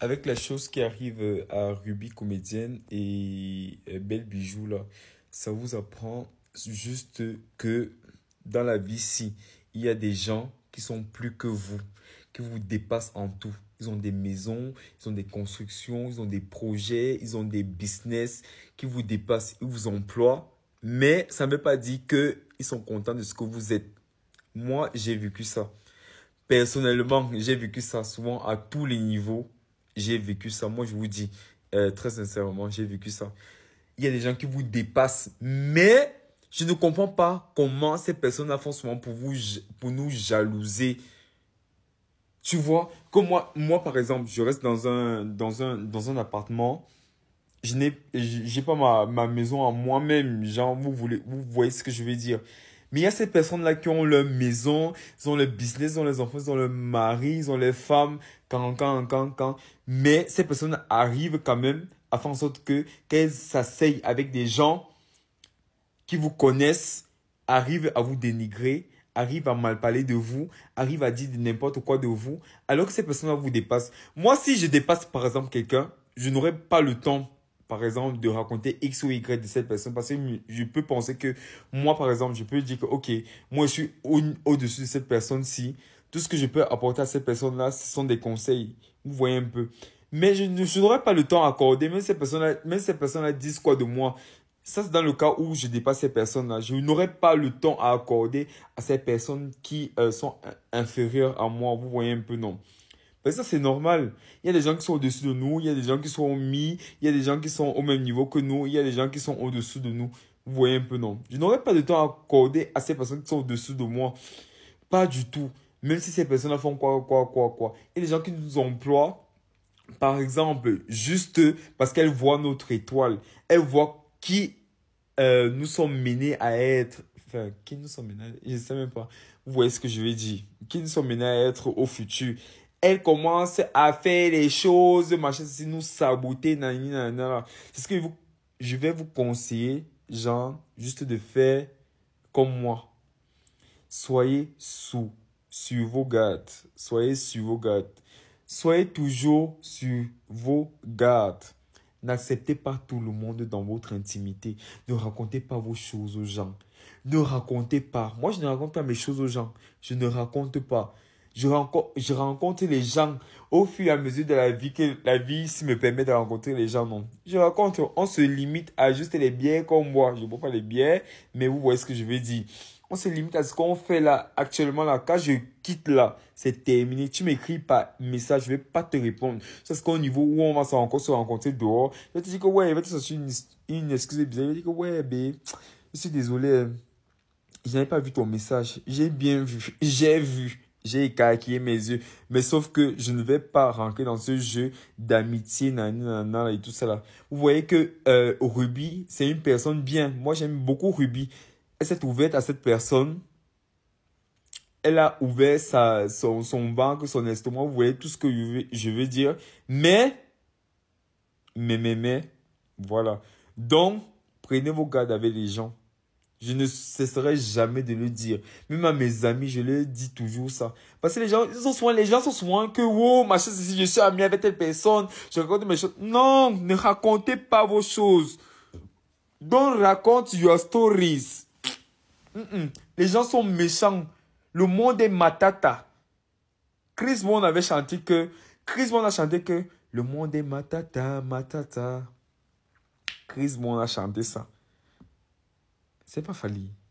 avec la chose qui arrive euh, à Ruby Comédienne et euh, Belle Bijou, là, ça vous apprend juste que dans la vie, si il y a des gens qui sont plus que vous, qui vous dépassent en tout. Ils ont des maisons, ils ont des constructions, ils ont des projets, ils ont des business qui vous dépassent, ils vous emploient. Mais ça ne veut pas dire qu'ils sont contents de ce que vous êtes. Moi, j'ai vécu ça. Personnellement, j'ai vécu ça souvent à tous les niveaux. J'ai vécu ça. Moi, je vous dis, euh, très sincèrement, j'ai vécu ça. Il y a des gens qui vous dépassent, mais je ne comprends pas comment ces personnes-là font souvent pour, vous, pour nous jalouser. Tu vois, comme moi, moi par exemple, je reste dans un, dans un, dans un appartement. Je n'ai j'ai pas ma, ma maison à moi-même. Genre, vous, voulez, vous voyez ce que je veux dire. Mais il y a ces personnes-là qui ont leur maison, ils ont le business, ils ont les enfants, ils ont le mari, ils ont les femmes, quand, quand, quand, Mais ces personnes arrivent quand même à faire en sorte que qu'elles s'asseyent avec des gens qui vous connaissent, arrivent à vous dénigrer, arrivent à mal parler de vous, arrivent à dire n'importe quoi de vous, alors que ces personnes-là vous dépassent. Moi, si je dépasse par exemple quelqu'un, je n'aurais pas le temps par exemple, de raconter X ou Y de cette personne parce que je peux penser que moi, par exemple, je peux dire que, OK, moi, je suis au-dessus de cette personne-ci. Tout ce que je peux apporter à cette personne-là, ce sont des conseils. Vous voyez un peu. Mais je, ne n'aurais pas le temps accorder. Même ces personnes mais ces personnes-là disent quoi de moi. Ça, c'est dans le cas où je dépasse ces personnes-là. Je n'aurais pas le temps à accorder à ces personnes qui euh, sont inférieures à moi. Vous voyez un peu, non. Ben, ça, c'est normal. Il y a des gens qui sont au-dessus de nous, il y a des gens qui sont mis, il y a des gens qui sont au même niveau que nous, il y a des gens qui sont au-dessous de nous. Vous voyez un peu, non Je n'aurais pas de temps à accorder à ces personnes qui sont au-dessus de moi. Pas du tout. Même si ces personnes font quoi, quoi, quoi, quoi. Et les gens qui nous emploient, par exemple, juste parce qu'elles voient notre étoile. Elles voient qui euh, nous sommes menés à être Enfin, qui nous sont menés, à être je ne sais même pas. Vous voyez ce que je vais dire. Qui nous sont menés à être au futur elle commence à faire les choses, machin, si nous saboter, nanana. C'est ce que vous, je vais vous conseiller, Jean, juste de faire comme moi. Soyez sous, sur vos gardes. Soyez sur vos gardes. Soyez toujours sur vos gardes. N'acceptez pas tout le monde dans votre intimité. Ne racontez pas vos choses aux gens. Ne racontez pas. Moi, je ne raconte pas mes choses aux gens. Je ne raconte pas. Je rencontre, je rencontre les gens au fur et à mesure de la vie que la vie ici me permet de rencontrer les gens. Non. Je rencontre, on se limite à juste les biens comme moi. Je ne bois pas les biens mais vous voyez ce que je veux dire. On se limite à ce qu'on fait là actuellement là. Quand je quitte là, c'est terminé. Tu m'écris pas message, je vais pas te répondre. C'est ce qu'au niveau où on va se rencontrer, se rencontrer dehors, je vais te dire que ouais, je vais te sortir une, excuse bizarre. Je te dire que ouais, bé, je suis désolé. Hein. Je n'avais pas vu ton message. J'ai bien vu. J'ai vu. J'ai écarquillé mes yeux. Mais sauf que je ne vais pas rentrer dans ce jeu d'amitié, nanana, et tout ça là. Vous voyez que euh, Ruby, c'est une personne bien. Moi, j'aime beaucoup Ruby. Elle s'est ouverte à cette personne. Elle a ouvert sa, son, son ventre, son estomac. Vous voyez tout ce que je veux, je veux dire. Mais, mais, mais, mais, voilà. Donc, prenez vos gardes avec les gens. Je ne cesserai jamais de le dire. Même à mes amis, je le dis toujours ça. Parce que les gens, ils sont souvent, les gens sont que, oh ma si je suis ami avec telle personne, je raconte mes choses. Non, ne racontez pas vos choses. Don't raconte your stories. Les gens sont méchants. Le monde est matata. Chris Bond avait chanté que, Chris Bond a chanté que, le monde est matata, matata. Chris Bond a chanté ça c'est pas fallu.